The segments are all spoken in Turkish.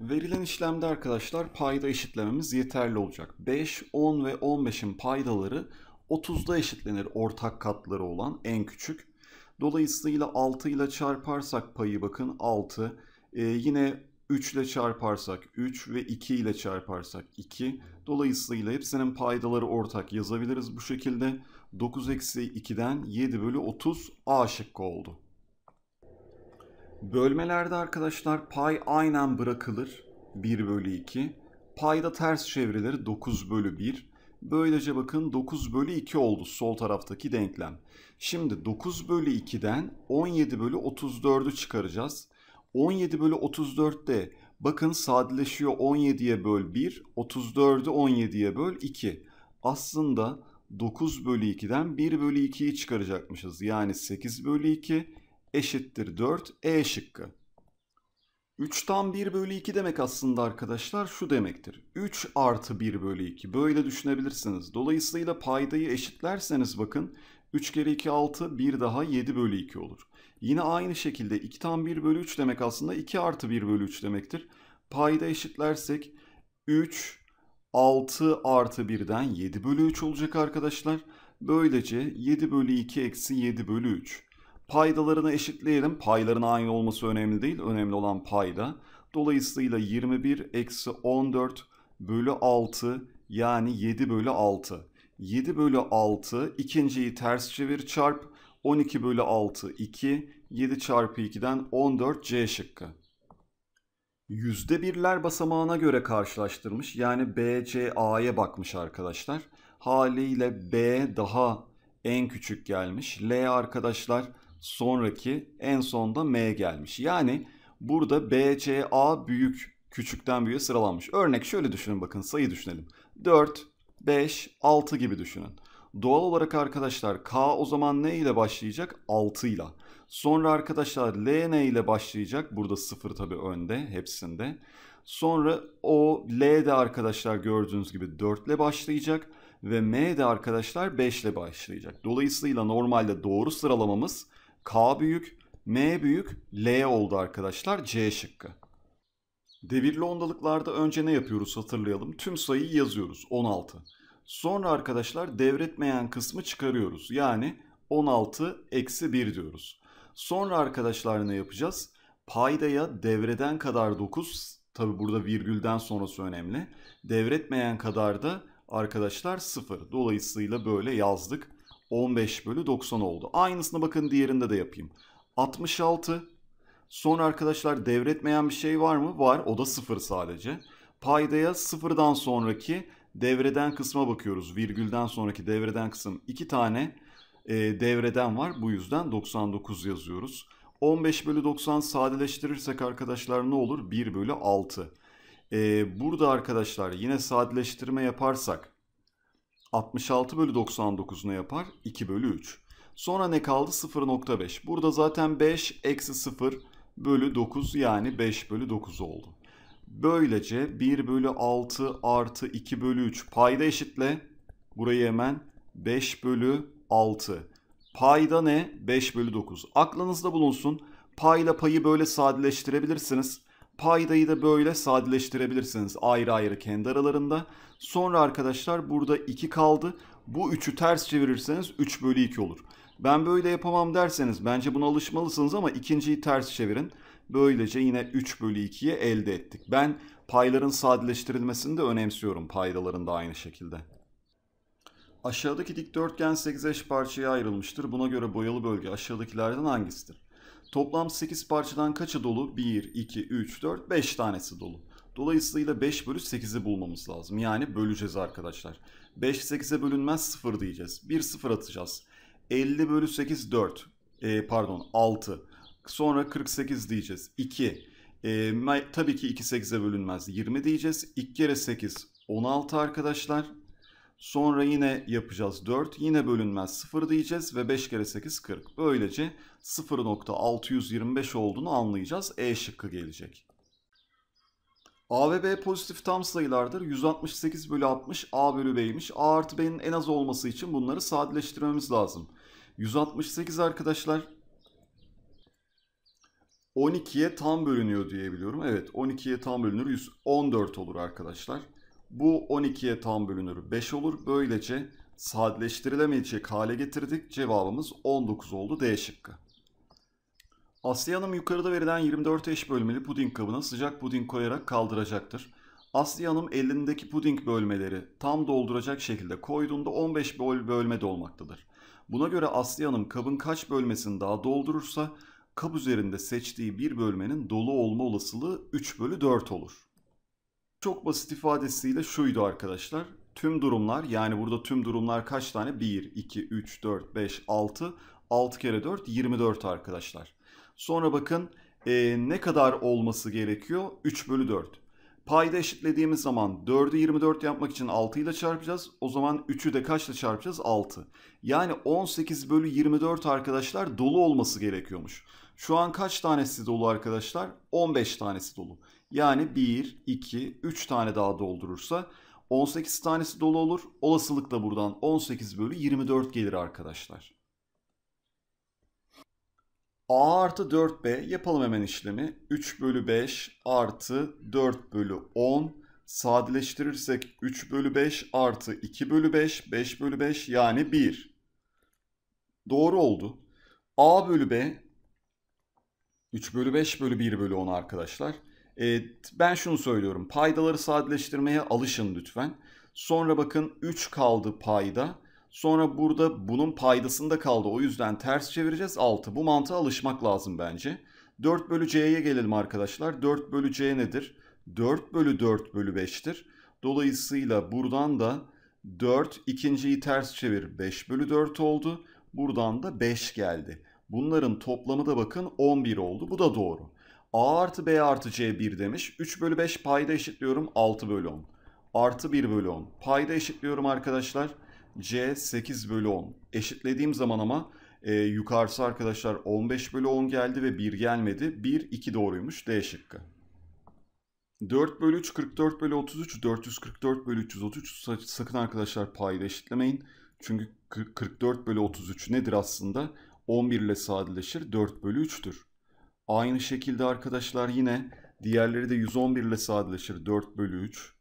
Verilen işlemde arkadaşlar payda eşitlememiz yeterli olacak. 5, 10 ve 15'in paydaları 30'da eşitlenir ortak katları olan en küçük. Dolayısıyla 6 ile çarparsak payı bakın 6. Ee, yine 3 ile çarparsak 3 ve 2 ile çarparsak 2. Dolayısıyla hepsinin paydaları ortak yazabiliriz bu şekilde. 9 eksi 2'den 7 bölü 30 A şıkkı oldu. Bölmelerde arkadaşlar pay aynen bırakılır. 1 bölü 2. Payda ters çevrilir 9 bölü 1. Böylece bakın 9 bölü 2 oldu sol taraftaki denklem. Şimdi 9 bölü 2'den 17 bölü 34'ü çıkaracağız. 17 bölü 34'te bakın sadeleşiyor 17'ye böl 1, 34'ü 17'ye böl 2. Aslında 9 bölü 2'den 1 bölü 2'yi çıkaracakmışız. Yani 8 bölü 2 eşittir 4 E şıkkı. tam 1 bölü 2 demek aslında arkadaşlar şu demektir. 3 artı 1 bölü 2 böyle düşünebilirsiniz. Dolayısıyla paydayı eşitlerseniz bakın 3 kere 2 6 1 daha 7 bölü 2 olur. Yine aynı şekilde 2 tam 1 bölü 3 demek aslında 2 artı 1 bölü 3 demektir. Payda eşitlersek 3 6 artı 1'den 7 bölü 3 olacak arkadaşlar. Böylece 7 bölü 2 eksi 7 bölü 3. Paydalarını eşitleyelim. Payların aynı olması önemli değil. Önemli olan payda. Dolayısıyla 21 eksi 14 bölü 6 yani 7 bölü 6. 7 bölü 6 ikinciyi ters çevir çarp 12 bölü 6 2 7 çarpı 2'den 14 C şıkkı. Yüzde birler basamağına göre karşılaştırmış yani B, bakmış arkadaşlar. Haliyle B daha en küçük gelmiş. L arkadaşlar sonraki en sonda M gelmiş. Yani burada BCA büyük küçükten büyüğe sıralanmış. Örnek şöyle düşünün bakın sayı düşünelim. 4, 5, 6 gibi düşünün. Doğal olarak arkadaşlar K o zaman ne ile başlayacak? 6 ile. Sonra arkadaşlar L ne ile başlayacak? Burada 0 tabii önde hepsinde. Sonra o L de arkadaşlar gördüğünüz gibi 4 ile başlayacak. Ve M de arkadaşlar 5 ile başlayacak. Dolayısıyla normalde doğru sıralamamız K büyük, M büyük, L oldu arkadaşlar C şıkkı. Devirli ondalıklarda önce ne yapıyoruz hatırlayalım. Tüm sayıyı yazıyoruz 16. Sonra arkadaşlar devretmeyen kısmı çıkarıyoruz. Yani 16 eksi 1 diyoruz. Sonra arkadaşlar ne yapacağız? Paydaya devreden kadar 9 tabi burada virgülden sonrası önemli. Devretmeyen kadar da arkadaşlar 0. Dolayısıyla böyle yazdık. 15 bölü 90 oldu. Aynısını bakın diğerinde de yapayım. 66 Son arkadaşlar devretmeyen bir şey var mı? Var o da 0 sadece. Paydaya sıfırdan sonraki devreden kısma bakıyoruz. Virgülden sonraki devreden kısım 2 tane e, devreden var. Bu yüzden 99 yazıyoruz. 15 bölü 90 sadeleştirirsek arkadaşlar ne olur? 1 bölü 6. Ee, burada arkadaşlar yine sadeleştirme yaparsak 66 bölü 99 ne yapar? 2 bölü 3. Sonra ne kaldı? 0.5. Burada zaten 5 eksi 0 bölü 9 yani 5 bölü 9 oldu. Böylece 1 bölü 6 artı 2 bölü 3 payda eşitle. Burayı hemen 5 bölü 6. Payda ne? 5 bölü 9. Aklınızda bulunsun. Payla payı böyle sadeleştirebilirsiniz paydayı da böyle sadeleştirebilirsiniz ayrı ayrı kendi aralarında. Sonra arkadaşlar burada 2 kaldı. Bu 3'ü ters çevirirseniz 3 bölü 2 olur. Ben böyle yapamam derseniz bence buna alışmalısınız ama ikinciyi ters çevirin. Böylece yine 3 bölü 2'ye elde ettik. Ben payların sadeleştirilmesini de önemsiyorum paydaların da aynı şekilde. Aşağıdaki dikdörtgen 8 eş parçaya ayrılmıştır. Buna göre boyalı bölge aşağıdakilerden hangisidir? Toplam 8 parçadan kaçı dolu? 1, 2, 3, 4, 5 tanesi dolu. Dolayısıyla 5 bölü 8'i bulmamız lazım. Yani böleceğiz arkadaşlar. 5 8'e bölünmez 0 diyeceğiz. 1 0 atacağız. 50 bölü 8 4. E, pardon 6. Sonra 48 diyeceğiz. 2. E, ee, tabii ki 2 8'e bölünmez. 20 diyeceğiz. 2 kere 8 16 arkadaşlar. Sonra yine yapacağız 4. Yine bölünmez 0 diyeceğiz ve 5 kere 8 40. Böylece 0.625 olduğunu anlayacağız. E şıkkı gelecek. A ve B pozitif tam sayılardır. 168 bölü 60 A bölü B'ymiş. A artı B'nin en az olması için bunları sadeleştirmemiz lazım. 168 arkadaşlar 12'ye tam bölünüyor diyebiliyorum. Evet 12'ye tam bölünür. 114 olur arkadaşlar. Bu 12'ye tam bölünür 5 olur. Böylece sadeleştirilemeyecek hale getirdik. Cevabımız 19 oldu D şıkkı. Aslı Hanım yukarıda verilen 24 eş bölmeli puding kabına sıcak puding koyarak kaldıracaktır. Aslı Hanım elindeki puding bölmeleri tam dolduracak şekilde koyduğunda 15 böl bölme dolmaktadır. Buna göre Aslı Hanım kabın kaç bölmesini daha doldurursa kap üzerinde seçtiği bir bölmenin dolu olma olasılığı 3 bölü 4 olur. Çok basit ifadesiyle şuydu arkadaşlar. Tüm durumlar yani burada tüm durumlar kaç tane? 1, 2, 3, 4, 5, 6. 6 kere 4 24 arkadaşlar. Sonra bakın e, ne kadar olması gerekiyor? 3 bölü 4. Payda eşitlediğimiz zaman 4'ü 24 yapmak için 6 ile çarpacağız. O zaman 3'ü de kaçla çarpacağız? 6. Yani 18 bölü 24 arkadaşlar dolu olması gerekiyormuş. Şu an kaç tanesi dolu arkadaşlar? 15 tanesi dolu. Yani 1, 2, 3 tane daha doldurursa 18 tanesi dolu olur. Olasılıkla buradan 18 bölü 24 gelir arkadaşlar. A artı 4B yapalım hemen işlemi. 3 bölü 5 artı 4 bölü 10 sadeleştirirsek 3 bölü 5 artı 2 bölü 5 5 bölü 5 yani 1. Doğru oldu. A bölü B 3 bölü 5 bölü 1 bölü 10 arkadaşlar. Ee, ben şunu söylüyorum. Paydaları sadeleştirmeye alışın lütfen. Sonra bakın 3 kaldı payda. Sonra burada bunun paydasında kaldı. O yüzden ters çevireceğiz 6. Bu mantığa alışmak lazım bence. 4 bölü c'ye gelelim arkadaşlar. 4 bölü c nedir? 4 bölü 4 bölü 5'tir. Dolayısıyla buradan da 4 ikinciyi ters çevir 5 bölü 4 oldu. Buradan da 5 geldi. Bunların toplamı da bakın 11 oldu. Bu da doğru. A artı B artı C 1 demiş. 3 bölü 5 payda eşitliyorum 6 bölü 10. Artı 1 bölü 10. Payda eşitliyorum arkadaşlar. C 8 bölü 10. Eşitlediğim zaman ama e, yukarısı arkadaşlar 15 bölü 10 geldi ve 1 gelmedi. 1, 2 doğruymuş. D şıkkı. 4 bölü 3, 44 bölü 33, 444 bölü 333. Sakın arkadaşlar payda eşitlemeyin. Çünkü 44 bölü 33 nedir aslında? 11 ile sadeleşir. 4 bölü 3'tür. Aynı şekilde arkadaşlar yine diğerleri de 111 ile sadeleşir 4 bölü 3.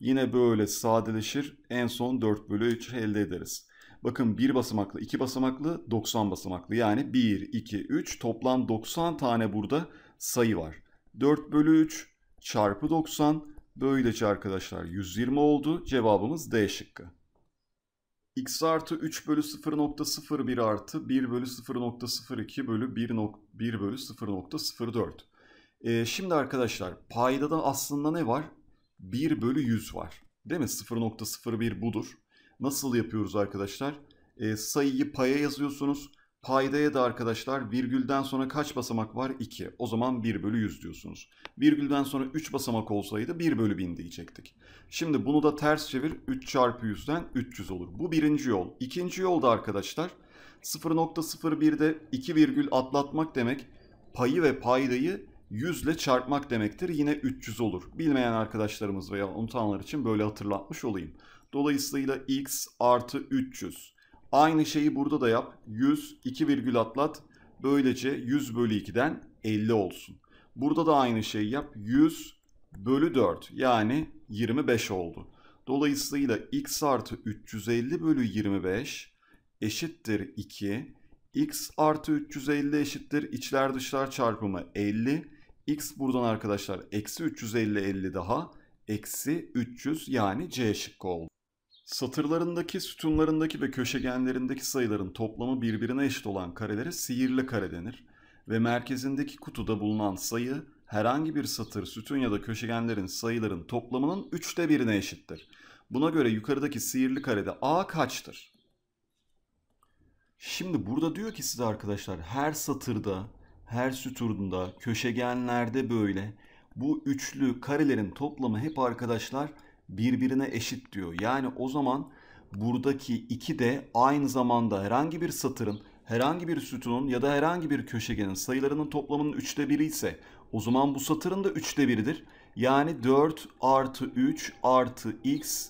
Yine böyle sadeleşir en son 4 bölü 3 elde ederiz. Bakın 1 basamaklı, 2 basamaklı, 90 basamaklı. Yani 1, 2, 3 toplam 90 tane burada sayı var. 4 bölü 3 çarpı 90 böylece arkadaşlar 120 oldu. Cevabımız D şıkkı x artı 3 bölü 0.01 artı 1 bölü 0.02 bölü 1, 1 bölü 0.04. Ee, şimdi arkadaşlar paydadan aslında ne var? 1 bölü 100 var. Değil mi? 0.01 budur. Nasıl yapıyoruz arkadaşlar? Ee, sayıyı paya yazıyorsunuz. Paydaya da arkadaşlar virgülden sonra kaç basamak var? 2. O zaman 1 bölü 100 diyorsunuz. Virgülden sonra 3 basamak olsaydı 1 bölü 1000 diyecektik. Şimdi bunu da ters çevir 3 çarpı 100'den 300 olur. Bu birinci yol. İkinci yolda arkadaşlar 0.01'de 2 virgül atlatmak demek payı ve paydayı 100 ile çarpmak demektir. Yine 300 olur. Bilmeyen arkadaşlarımız veya unutanlar için böyle hatırlatmış olayım. Dolayısıyla x artı 300 Aynı şeyi burada da yap. 100, 2 virgül atlat. Böylece 100 bölü 2'den 50 olsun. Burada da aynı şeyi yap. 100 bölü 4 yani 25 oldu. Dolayısıyla x artı 350 bölü 25 eşittir 2. x artı 350 eşittir içler dışlar çarpımı 50. x buradan arkadaşlar eksi 350 50 daha. Eksi 300 yani c şıkkı oldu. Satırlarındaki, sütunlarındaki ve köşegenlerindeki sayıların toplamı birbirine eşit olan karelere sihirli kare denir ve merkezindeki kutuda bulunan sayı herhangi bir satır, sütun ya da köşegenlerin sayıların toplamının üçte birine eşittir. Buna göre yukarıdaki sihirli karede A kaçtır? Şimdi burada diyor ki size arkadaşlar her satırda, her sütunda, köşegenlerde böyle bu üçlü karelerin toplamı hep arkadaşlar birbirine eşit diyor. Yani o zaman buradaki 2 de aynı zamanda herhangi bir satırın, herhangi bir sütunun ya da herhangi bir köşegenin sayılarının toplamının 3'te 1'i ise o zaman bu satırın da 3'te 1'idir. Yani 4 artı 3 artı x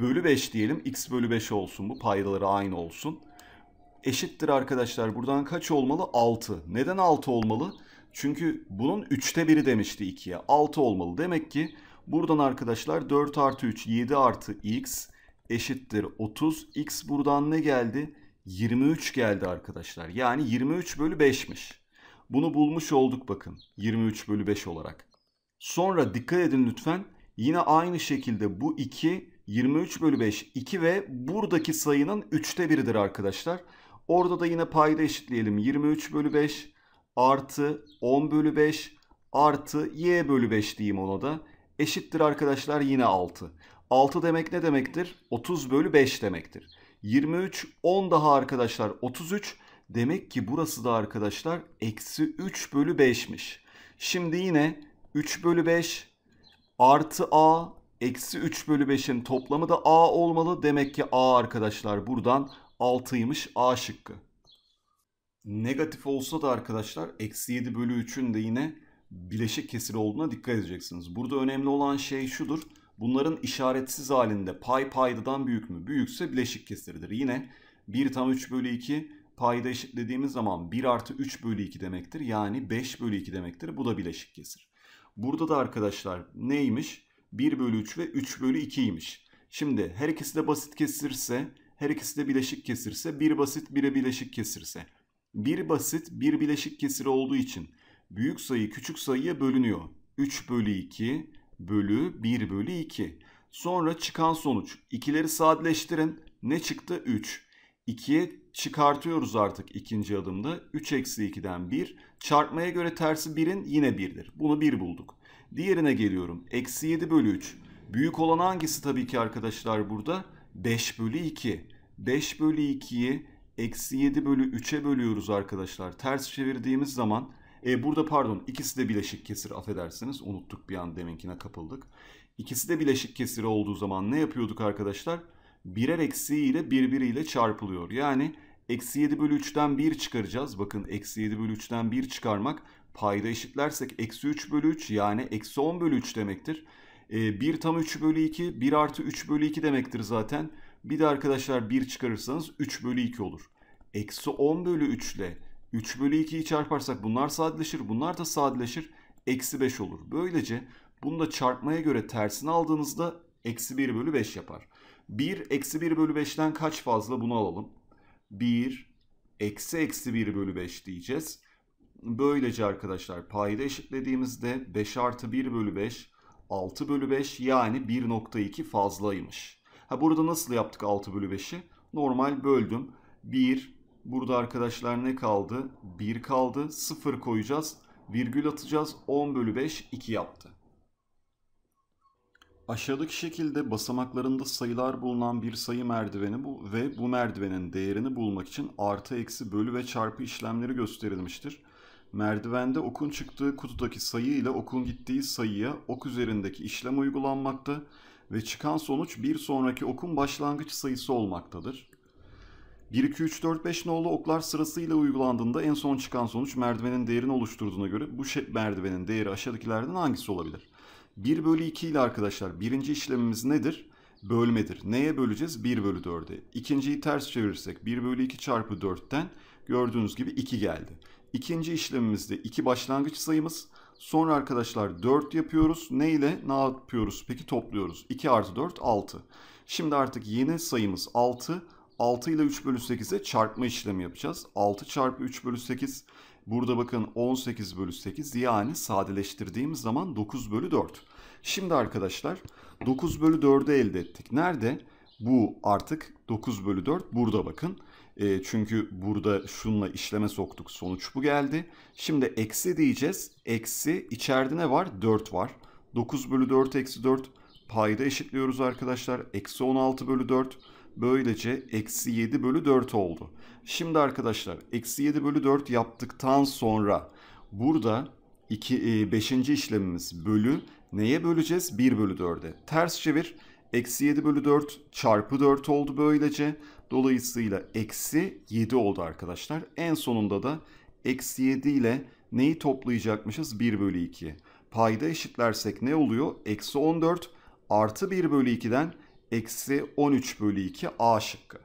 bölü 5 diyelim. x bölü 5 olsun bu paydaları aynı olsun. Eşittir arkadaşlar buradan kaç olmalı? 6. Neden 6 olmalı? Çünkü bunun 3'te 1'i demişti 2'ye. 6 olmalı. Demek ki Buradan arkadaşlar 4 artı 3 7 artı x eşittir 30. X buradan ne geldi? 23 geldi arkadaşlar. Yani 23 bölü 5'miş. Bunu bulmuş olduk bakın. 23 bölü 5 olarak. Sonra dikkat edin lütfen. Yine aynı şekilde bu 2 23 bölü 5 2 ve buradaki sayının 3'te 1'idir arkadaşlar. Orada da yine payda eşitleyelim. 23 bölü 5 artı 10 bölü 5 artı y bölü 5 diyeyim ona da eşittir arkadaşlar yine 6. 6 demek ne demektir? 30 bölü 5 demektir. 23 10 daha arkadaşlar 33. Demek ki burası da arkadaşlar eksi 3 bölü 5'miş. Şimdi yine 3 bölü 5 artı a eksi 3 bölü 5'in toplamı da a olmalı. Demek ki a arkadaşlar buradan 6'ymış a şıkkı. Negatif olsa da arkadaşlar eksi 7 bölü 3'ün de yine bileşik kesir olduğuna dikkat edeceksiniz. Burada önemli olan şey şudur. Bunların işaretsiz halinde pay paydadan büyük mü? Büyükse bileşik kesirdir. Yine 1 tam 3 bölü 2 payda eşitlediğimiz zaman 1 artı 3 bölü 2 demektir. Yani 5 bölü 2 demektir. Bu da bileşik kesir. Burada da arkadaşlar neymiş? 1 bölü 3 ve 3 bölü 2'ymiş. Şimdi her ikisi de basit kesirse, her ikisi de bileşik kesirse, 1 basit 1'e bileşik kesirse. 1 basit 1 bileşik kesiri olduğu için büyük sayı küçük sayıya bölünüyor. 3 bölü 2 bölü 1 bölü 2. Sonra çıkan sonuç. İkileri sadeleştirin. Ne çıktı? 3. 2'ye çıkartıyoruz artık ikinci adımda. 3 eksi 2'den 1. Çarpmaya göre tersi 1'in yine 1'dir. Bunu 1 bulduk. Diğerine geliyorum. Eksi 7 bölü 3. Büyük olan hangisi tabii ki arkadaşlar burada? 5 bölü 2. 5 bölü 2'yi eksi 7 bölü 3'e bölüyoruz arkadaşlar. Ters çevirdiğimiz zaman e, burada pardon ikisi de bileşik kesir affedersiniz. Unuttuk bir an deminkine kapıldık. İkisi de bileşik kesir olduğu zaman ne yapıyorduk arkadaşlar? Birer eksiği ile birbiriyle çarpılıyor. Yani eksi 7 bölü 3'ten 1 çıkaracağız. Bakın eksi 7 bölü 3'ten 1 çıkarmak payda eşitlersek eksi 3 bölü 3 yani eksi 10 bölü 3 demektir. E, 1 tam 3 bölü 2 1 artı 3 bölü 2 demektir zaten. Bir de arkadaşlar 1 çıkarırsanız 3 bölü 2 olur. Eksi 10 bölü 3 ile 3 bölü 2'yi çarparsak bunlar sadeleşir. Bunlar da sadeleşir. Eksi 5 olur. Böylece bunu da çarpmaya göre tersini aldığınızda eksi 1 bölü 5 yapar. 1 eksi 1 bölü 5'ten kaç fazla bunu alalım. 1 eksi eksi 1 bölü 5 diyeceğiz. Böylece arkadaşlar payda eşitlediğimizde 5 artı 1 bölü 5 6 bölü 5 yani 1.2 fazlaymış. Ha burada nasıl yaptık 6 bölü 5'i? Normal böldüm. 1 Burada arkadaşlar ne kaldı? 1 kaldı. 0 koyacağız. Virgül atacağız. 10 bölü 5 2 yaptı. Aşağıdaki şekilde basamaklarında sayılar bulunan bir sayı merdiveni bu ve bu merdivenin değerini bulmak için artı eksi bölü ve çarpı işlemleri gösterilmiştir. Merdivende okun çıktığı kutudaki sayı ile okun gittiği sayıya ok üzerindeki işlem uygulanmakta ve çıkan sonuç bir sonraki okun başlangıç sayısı olmaktadır. 1-2-3-4-5 nolu oklar sırasıyla uygulandığında en son çıkan sonuç merdivenin değerini oluşturduğuna göre bu merdivenin değeri aşağıdakilerden hangisi olabilir? 1 bölü 2 ile arkadaşlar birinci işlemimiz nedir? Bölmedir. Neye böleceğiz? 1 bölü 4'e. İkinciyi ters çevirirsek 1 bölü 2 çarpı 4'ten gördüğünüz gibi 2 geldi. İkinci işlemimizde 2 başlangıç sayımız. Sonra arkadaşlar 4 yapıyoruz. Ne ile ne yapıyoruz? Peki topluyoruz. 2 artı 4 6. Şimdi artık yeni sayımız 6. 6 ile 3 bölü 8'e çarpma işlemi yapacağız. 6 çarpı 3 bölü 8 burada bakın 18 bölü 8 yani sadeleştirdiğimiz zaman 9 bölü 4. Şimdi arkadaşlar 9 bölü 4'ü elde ettik. Nerede? Bu artık 9 bölü 4 burada bakın. E, çünkü burada şunla işleme soktuk sonuç bu geldi. Şimdi eksi diyeceğiz. Eksi içeride ne var? 4 var. 9 bölü 4 eksi 4 payda eşitliyoruz arkadaşlar. Eksi 16 bölü 4 Böylece eksi 7 bölü 4 oldu. Şimdi arkadaşlar eksi 7 bölü 4 yaptıktan sonra burada 5. E, işlemimiz bölü neye böleceğiz? 1 bölü 4'e. Ters çevir. Eksi 7 bölü 4 çarpı 4 oldu böylece. Dolayısıyla eksi 7 oldu arkadaşlar. En sonunda da eksi 7 ile neyi toplayacakmışız? 1 bölü 2. Payda eşitlersek ne oluyor? Eksi 14 artı 1 bölü 2'den eksi 13 bölü 2 A şıkkı.